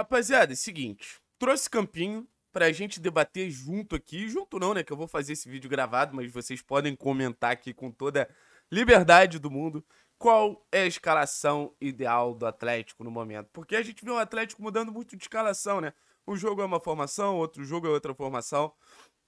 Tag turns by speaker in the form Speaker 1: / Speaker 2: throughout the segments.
Speaker 1: Rapaziada, é o seguinte. Trouxe Campinho pra gente debater junto aqui. Junto não, né? Que eu vou fazer esse vídeo gravado, mas vocês podem comentar aqui com toda liberdade do mundo. Qual é a escalação ideal do Atlético no momento? Porque a gente vê o Atlético mudando muito de escalação, né? Um jogo é uma formação, outro jogo é outra formação.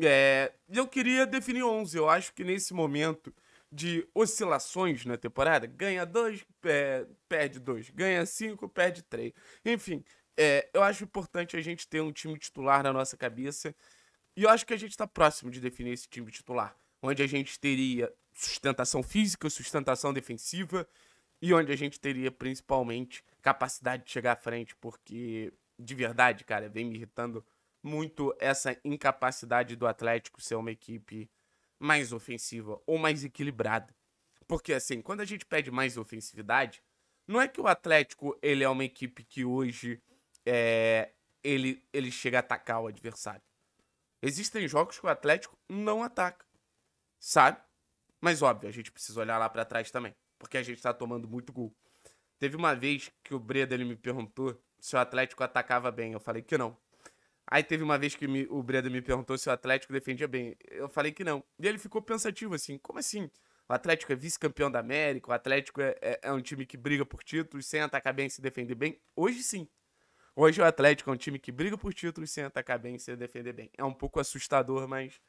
Speaker 1: É... Eu queria definir 11. Eu acho que nesse momento de oscilações na temporada, ganha dois, é... perde dois, ganha cinco, perde três. Enfim, é, eu acho importante a gente ter um time titular na nossa cabeça. E eu acho que a gente está próximo de definir esse time titular. Onde a gente teria sustentação física, sustentação defensiva. E onde a gente teria principalmente capacidade de chegar à frente. Porque, de verdade, cara, vem me irritando muito essa incapacidade do Atlético ser uma equipe mais ofensiva ou mais equilibrada. Porque assim, quando a gente pede mais ofensividade, não é que o Atlético ele é uma equipe que hoje é, ele, ele chega a atacar o adversário. Existem jogos que o Atlético não ataca, sabe? Mas óbvio, a gente precisa olhar lá para trás também, porque a gente tá tomando muito gol. Teve uma vez que o Breda ele me perguntou se o Atlético atacava bem, eu falei que não. Aí teve uma vez que me, o Breda me perguntou se o Atlético defendia bem, eu falei que não. E ele ficou pensativo assim, como assim? O Atlético é vice-campeão da América, o Atlético é, é, é um time que briga por títulos sem atacar bem, se defender bem. Hoje sim, Hoje o Atlético é um time que briga por títulos sem atacar bem, sem defender bem. É um pouco assustador, mas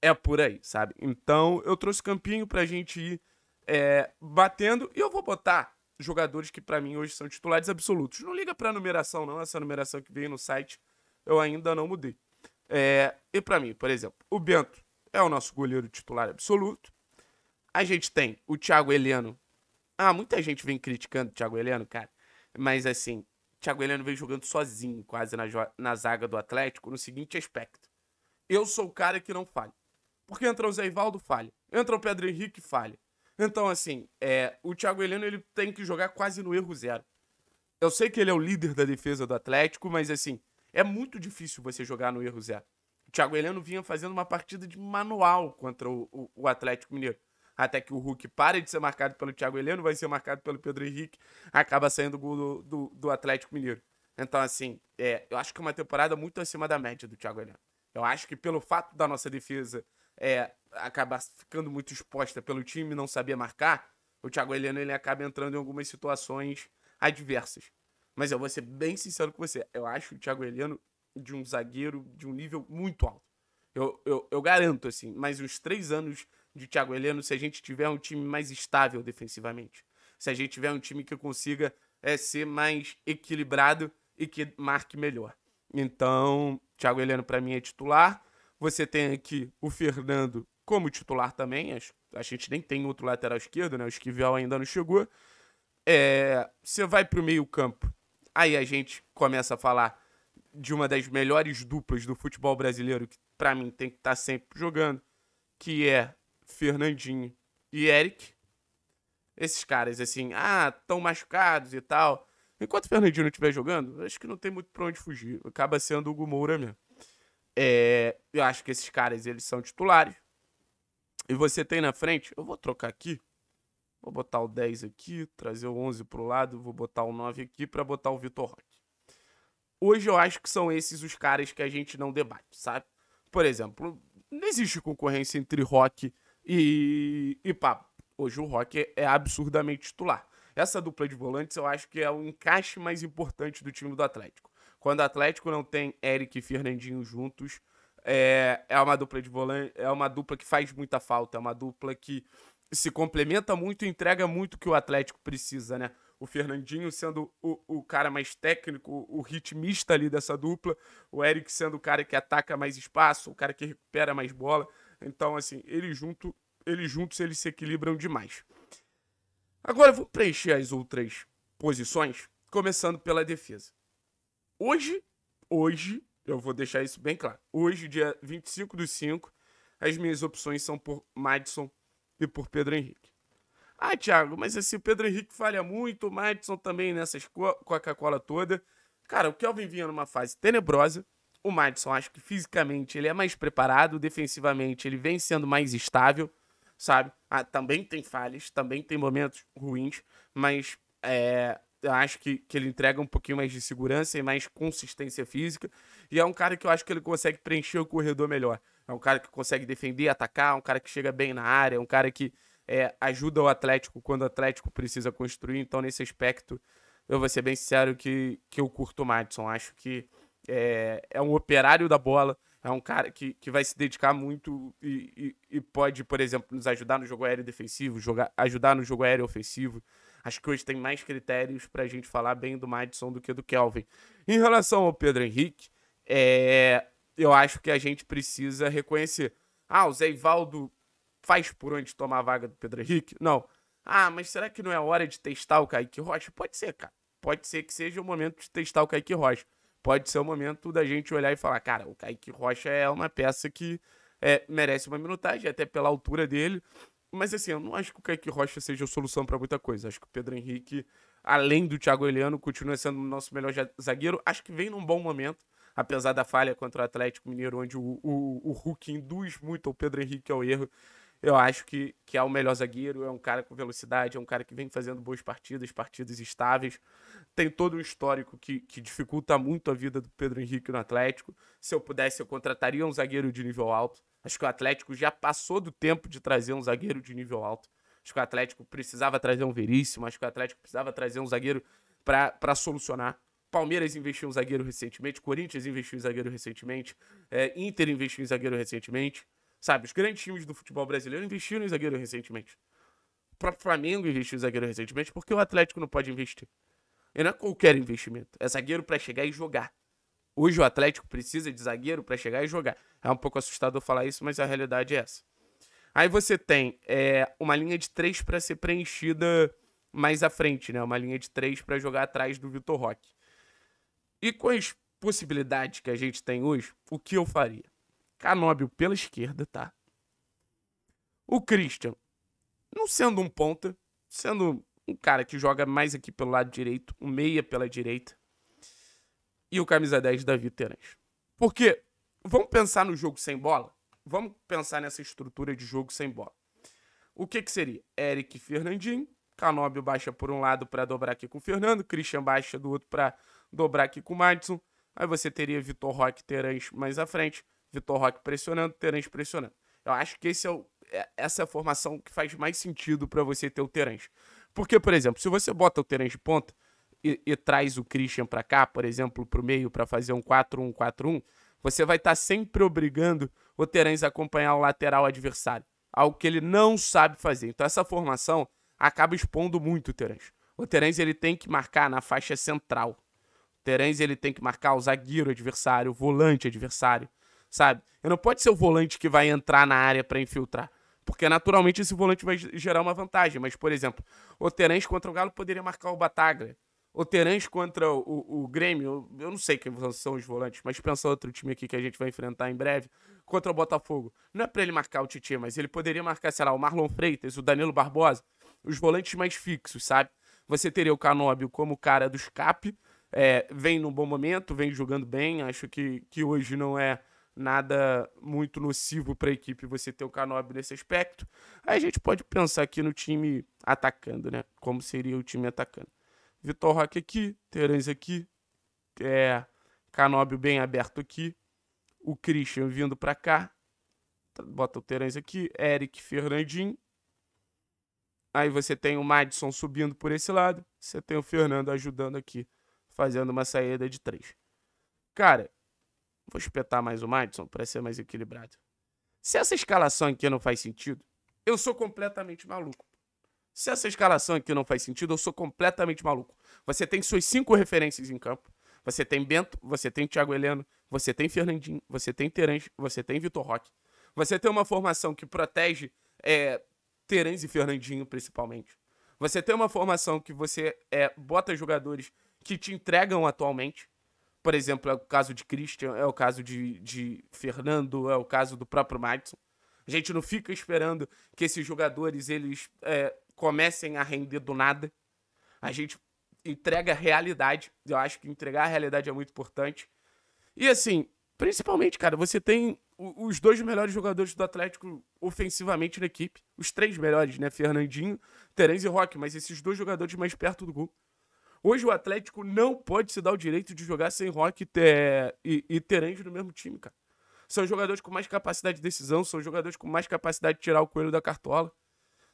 Speaker 1: é por aí, sabe? Então eu trouxe o Campinho pra gente ir é, batendo e eu vou botar jogadores que para mim hoje são titulares absolutos. Não liga pra numeração, não. Essa numeração que veio no site eu ainda não mudei. É, e para mim, por exemplo, o Bento é o nosso goleiro titular absoluto. A gente tem o Thiago Heleno. Ah, muita gente vem criticando o Thiago Heleno, cara. Mas assim, Thiago Heleno veio jogando sozinho, quase na, na zaga do Atlético, no seguinte aspecto. Eu sou o cara que não falha. Porque entra o Zé Ivaldo, falha. Entra o Pedro Henrique, falha. Então, assim, é, o Thiago Heleno ele tem que jogar quase no erro zero. Eu sei que ele é o líder da defesa do Atlético, mas, assim, é muito difícil você jogar no erro zero. O Thiago Heleno vinha fazendo uma partida de manual contra o, o, o Atlético Mineiro até que o Hulk pare de ser marcado pelo Thiago Heleno, vai ser marcado pelo Pedro Henrique, acaba saindo o gol do, do, do Atlético Mineiro. Então, assim, é, eu acho que é uma temporada muito acima da média do Thiago Heleno. Eu acho que pelo fato da nossa defesa é, acabar ficando muito exposta pelo time não saber marcar, o Thiago Heleno ele acaba entrando em algumas situações adversas. Mas eu vou ser bem sincero com você. Eu acho o Thiago Heleno de um zagueiro de um nível muito alto. Eu, eu, eu garanto, assim, mais uns três anos de Thiago Heleno se a gente tiver um time mais estável defensivamente. Se a gente tiver um time que consiga é, ser mais equilibrado e que marque melhor. Então, Thiago Heleno para mim é titular. Você tem aqui o Fernando como titular também. A gente nem tem outro lateral esquerdo, né? O Esquivel ainda não chegou. É, você vai para o meio campo. Aí a gente começa a falar de uma das melhores duplas do futebol brasileiro, que para mim tem que estar tá sempre jogando, que é Fernandinho e Eric. Esses caras, assim, ah, tão machucados e tal. Enquanto o Fernandinho não estiver jogando, acho que não tem muito pra onde fugir. Acaba sendo o Hugo mesmo. É, eu acho que esses caras, eles são titulares. E você tem na frente, eu vou trocar aqui. Vou botar o 10 aqui, trazer o 11 pro lado, vou botar o 9 aqui para botar o Vitor Roque. Hoje eu acho que são esses os caras que a gente não debate, sabe? Por exemplo, não existe concorrência entre Roque e, e pá, hoje o Rock é, é absurdamente titular. Essa dupla de volantes eu acho que é o encaixe mais importante do time do Atlético. Quando o Atlético não tem Eric e Fernandinho juntos, é, é uma dupla de volante, é uma dupla que faz muita falta, é uma dupla que se complementa muito e entrega muito que o Atlético precisa, né? O Fernandinho sendo o, o cara mais técnico, o ritmista ali dessa dupla, o Eric sendo o cara que ataca mais espaço, o cara que recupera mais bola. Então, assim, ele junto eles juntos eles se equilibram demais. Agora eu vou preencher as outras posições, começando pela defesa. Hoje, hoje, eu vou deixar isso bem claro. Hoje, dia 25 do 5, as minhas opções são por Madison e por Pedro Henrique. Ah, Thiago, mas assim, o Pedro Henrique falha muito, o Madison também nessas Coca-Cola toda. Cara, o Kelvin vinha numa fase tenebrosa. O Madison, acho que fisicamente ele é mais preparado, defensivamente ele vem sendo mais estável sabe? Ah, também tem falhas, também tem momentos ruins, mas é, eu acho que, que ele entrega um pouquinho mais de segurança e mais consistência física. E é um cara que eu acho que ele consegue preencher o corredor melhor. É um cara que consegue defender, atacar, é um cara que chega bem na área, é um cara que é, ajuda o Atlético quando o Atlético precisa construir. Então, nesse aspecto, eu vou ser bem sincero que, que eu curto o Madison. Acho que é, é um operário da bola é um cara que, que vai se dedicar muito e, e, e pode, por exemplo, nos ajudar no jogo aéreo defensivo, jogar, ajudar no jogo aéreo ofensivo. Acho que hoje tem mais critérios para a gente falar bem do Madison do que do Kelvin. Em relação ao Pedro Henrique, é, eu acho que a gente precisa reconhecer. Ah, o Zé Ivaldo faz por onde tomar a vaga do Pedro Henrique? Não. Ah, mas será que não é hora de testar o Kaique Rocha? Pode ser, cara. Pode ser que seja o momento de testar o Kaique Rocha pode ser o momento da gente olhar e falar, cara, o Kaique Rocha é uma peça que é, merece uma minutagem, até pela altura dele. Mas assim, eu não acho que o Kaique Rocha seja a solução para muita coisa. Acho que o Pedro Henrique, além do Thiago Eliano, continua sendo o nosso melhor zagueiro. Acho que vem num bom momento, apesar da falha contra o Atlético Mineiro, onde o, o, o Hulk induz muito o Pedro Henrique ao erro eu acho que, que é o melhor zagueiro, é um cara com velocidade, é um cara que vem fazendo boas partidas, partidas estáveis. Tem todo um histórico que, que dificulta muito a vida do Pedro Henrique no Atlético. Se eu pudesse, eu contrataria um zagueiro de nível alto. Acho que o Atlético já passou do tempo de trazer um zagueiro de nível alto. Acho que o Atlético precisava trazer um Veríssimo, acho que o Atlético precisava trazer um zagueiro para solucionar. Palmeiras investiu um zagueiro recentemente, Corinthians investiu em zagueiro recentemente, é, Inter investiu em zagueiro recentemente. Sabe, os grandes times do futebol brasileiro investiram em zagueiro recentemente. O próprio Flamengo investiu em zagueiro recentemente, porque o Atlético não pode investir. E não é qualquer investimento. É zagueiro para chegar e jogar. Hoje o Atlético precisa de zagueiro para chegar e jogar. É um pouco assustador falar isso, mas a realidade é essa. Aí você tem é, uma linha de três para ser preenchida mais à frente, né? Uma linha de três para jogar atrás do Vitor Roque. E com as possibilidades que a gente tem hoje, o que eu faria? Canóbio pela esquerda, tá? O Christian, não sendo um ponta, sendo um cara que joga mais aqui pelo lado direito, um meia pela direita, e o camisa 10 Davi Terans. Porque, vamos pensar no jogo sem bola? Vamos pensar nessa estrutura de jogo sem bola. O que que seria? Eric Fernandinho, Canóbio baixa por um lado para dobrar aqui com o Fernando, Christian baixa do outro para dobrar aqui com o Madison, aí você teria Vitor Roque Terence mais à frente, Vitor Roque pressionando, Terence pressionando. Eu acho que esse é o, é, essa é a formação que faz mais sentido para você ter o Terence. Porque, por exemplo, se você bota o Terence de ponta e, e, traz o Christian para cá, por exemplo, para o meio, para fazer um 4-1-4-1, você vai estar tá sempre obrigando o Terence a acompanhar o lateral adversário. Algo que ele não sabe fazer. Então, essa formação acaba expondo muito o Terence. O Terence ele tem que marcar na faixa central. O Terence ele tem que marcar o zagueiro adversário, o volante adversário sabe? Ele não pode ser o volante que vai entrar na área para infiltrar. Porque naturalmente esse volante vai gerar uma vantagem. Mas, por exemplo, o Terence contra o Galo poderia marcar o Bataglia. O Terence contra o, o, o, Grêmio, eu não sei quem são os volantes, mas pensa outro time aqui que a gente vai enfrentar em breve, contra o Botafogo. Não é para ele marcar o Titi, mas ele poderia marcar, sei lá, o Marlon Freitas, o Danilo Barbosa, os volantes mais fixos, sabe? Você teria o Canóbio como cara do escape, eh, é, vem num bom momento, vem jogando bem, acho que, que hoje não é nada muito nocivo para a equipe você ter o Canobi nesse aspecto. Aí a gente pode pensar aqui no time atacando, né? Como seria o time atacando. Vitor Roque aqui, Terence aqui, é, Canobi bem aberto aqui, o Christian vindo para cá, tá, bota o Terence aqui, Eric Fernandinho. Aí você tem o Madison subindo por esse lado, você tem o Fernando ajudando aqui, fazendo uma saída de três. Cara, Vou espetar mais o Madison para ser mais equilibrado. Se essa escalação aqui não faz sentido, eu sou completamente maluco. Se essa escalação aqui não faz sentido, eu sou completamente maluco. Você tem suas cinco referências em campo. Você tem Bento, você tem Thiago Heleno, você tem Fernandinho, você tem Terence, você tem Vitor Roque. Você tem uma formação que protege é, Terence e Fernandinho, principalmente. Você tem uma formação que você é, bota jogadores que te entregam atualmente. Por exemplo, é o caso de Christian, é o caso de, de Fernando, é o caso do próprio Madison. A gente não fica esperando que esses jogadores eles é, comecem a render do nada. A gente entrega a realidade. Eu acho que entregar a realidade é muito importante. E assim, principalmente, cara, você tem os dois melhores jogadores do Atlético ofensivamente na equipe. Os três melhores, né? Fernandinho, Terence e Roque. Mas esses dois jogadores mais perto do gol. Hoje o Atlético não pode se dar o direito de jogar sem Rock e, e Terence no mesmo time, cara. São jogadores com mais capacidade de decisão, são jogadores com mais capacidade de tirar o coelho da cartola,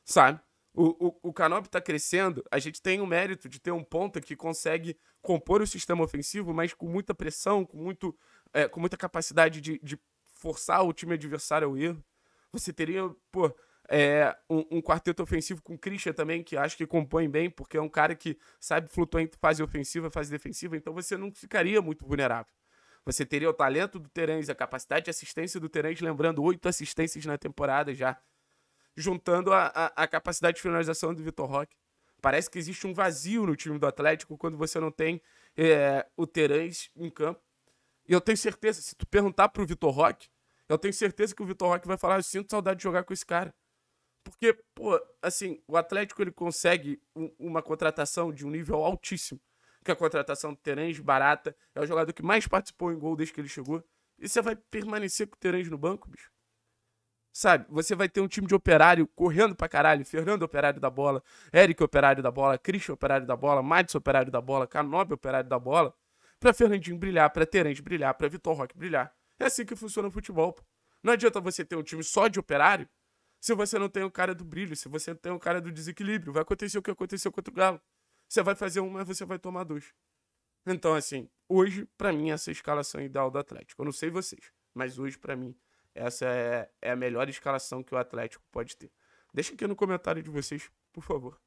Speaker 1: sabe? O, o, o Canop tá crescendo, a gente tem o mérito de ter um ponta que consegue compor o sistema ofensivo, mas com muita pressão, com, muito, é, com muita capacidade de, de forçar o time adversário ao erro. Você teria, pô, é, um, um, quarteto ofensivo com o Christian também, que acho que compõe bem, porque é um cara que sabe flutuar entre fase ofensiva e fase defensiva, então você não ficaria muito vulnerável. Você teria o talento do Terence, a capacidade de assistência do Terence, lembrando, oito assistências na temporada já, juntando a, a, a capacidade de finalização do Vitor Roque. Parece que existe um vazio no time do Atlético quando você não tem é, o Terence em campo. E eu tenho certeza, se tu perguntar pro Vitor Roque, eu tenho certeza que o Vitor Roque vai falar: eu sinto saudade de jogar com esse cara. Porque, pô, assim, o Atlético ele consegue um, uma contratação de um nível altíssimo. Que a contratação do Terence, barata, é o jogador que mais participou em gol desde que ele chegou. E você vai permanecer com o Terence no banco, bicho? Sabe, você vai ter um time de operário correndo pra caralho. Fernando operário da bola, Eric operário da bola, Christian operário da bola, Madison operário da bola, Canob operário da bola. Pra Fernandinho brilhar, pra Terence brilhar, pra Vitor Roque brilhar. É assim que funciona o futebol, pô. Não adianta você ter um time só de operário se você não tem o cara do brilho, se você não tem o cara do desequilíbrio. Vai acontecer o que aconteceu com o Galo. Você vai fazer um, mas você vai tomar dois. Então, assim, hoje, para mim, essa é a escalação ideal do Atlético. Eu não sei vocês, mas hoje, para mim, essa é, é a melhor escalação que o Atlético pode ter. Deixa aqui no comentário de vocês, por favor.